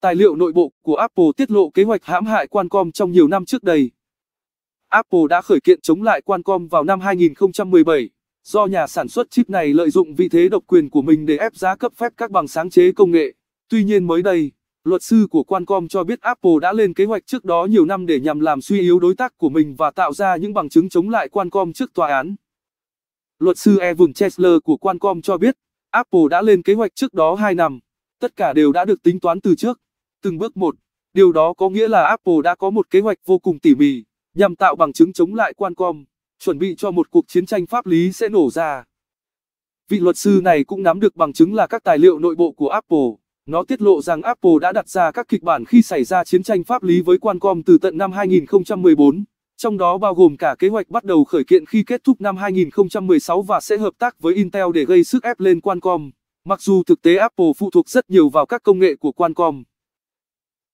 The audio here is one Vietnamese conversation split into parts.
Tài liệu nội bộ của Apple tiết lộ kế hoạch hãm hại Qualcomm trong nhiều năm trước đây. Apple đã khởi kiện chống lại Qualcomm vào năm 2017, do nhà sản xuất chip này lợi dụng vị thế độc quyền của mình để ép giá cấp phép các bằng sáng chế công nghệ. Tuy nhiên mới đây, luật sư của Qualcomm cho biết Apple đã lên kế hoạch trước đó nhiều năm để nhằm làm suy yếu đối tác của mình và tạo ra những bằng chứng chống lại Qualcomm trước tòa án. Luật sư Evan Chesler của Qualcomm cho biết, Apple đã lên kế hoạch trước đó 2 năm, tất cả đều đã được tính toán từ trước từng bước một. Điều đó có nghĩa là Apple đã có một kế hoạch vô cùng tỉ mỉ, nhằm tạo bằng chứng chống lại Qualcomm, chuẩn bị cho một cuộc chiến tranh pháp lý sẽ nổ ra. Vị luật sư này cũng nắm được bằng chứng là các tài liệu nội bộ của Apple. Nó tiết lộ rằng Apple đã đặt ra các kịch bản khi xảy ra chiến tranh pháp lý với Qualcomm từ tận năm 2014, trong đó bao gồm cả kế hoạch bắt đầu khởi kiện khi kết thúc năm 2016 và sẽ hợp tác với Intel để gây sức ép lên Qualcomm. Mặc dù thực tế Apple phụ thuộc rất nhiều vào các công nghệ của Qualcomm,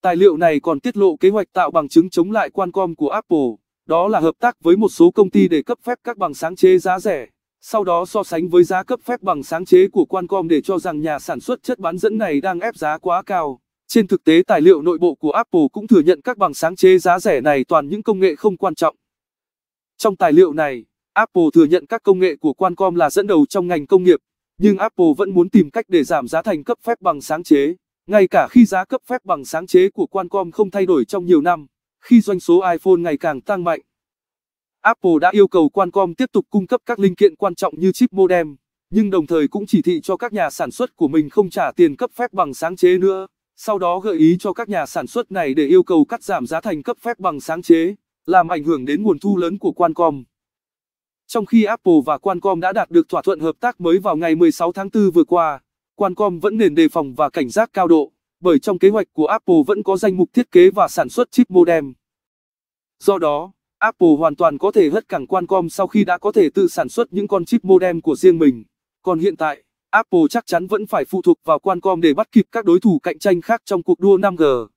Tài liệu này còn tiết lộ kế hoạch tạo bằng chứng chống lại Qualcomm của Apple, đó là hợp tác với một số công ty để cấp phép các bằng sáng chế giá rẻ, sau đó so sánh với giá cấp phép bằng sáng chế của Qualcomm để cho rằng nhà sản xuất chất bán dẫn này đang ép giá quá cao. Trên thực tế tài liệu nội bộ của Apple cũng thừa nhận các bằng sáng chế giá rẻ này toàn những công nghệ không quan trọng. Trong tài liệu này, Apple thừa nhận các công nghệ của Qualcomm là dẫn đầu trong ngành công nghiệp, nhưng Apple vẫn muốn tìm cách để giảm giá thành cấp phép bằng sáng chế. Ngay cả khi giá cấp phép bằng sáng chế của Qualcomm không thay đổi trong nhiều năm, khi doanh số iPhone ngày càng tăng mạnh, Apple đã yêu cầu Qualcomm tiếp tục cung cấp các linh kiện quan trọng như chip modem, nhưng đồng thời cũng chỉ thị cho các nhà sản xuất của mình không trả tiền cấp phép bằng sáng chế nữa, sau đó gợi ý cho các nhà sản xuất này để yêu cầu cắt giảm giá thành cấp phép bằng sáng chế, làm ảnh hưởng đến nguồn thu lớn của Qualcomm. Trong khi Apple và Qualcomm đã đạt được thỏa thuận hợp tác mới vào ngày 16 tháng 4 vừa qua, Qualcomm vẫn nên đề phòng và cảnh giác cao độ, bởi trong kế hoạch của Apple vẫn có danh mục thiết kế và sản xuất chip modem. Do đó, Apple hoàn toàn có thể hất cẳng Qualcomm sau khi đã có thể tự sản xuất những con chip modem của riêng mình. Còn hiện tại, Apple chắc chắn vẫn phải phụ thuộc vào Qualcomm để bắt kịp các đối thủ cạnh tranh khác trong cuộc đua 5G.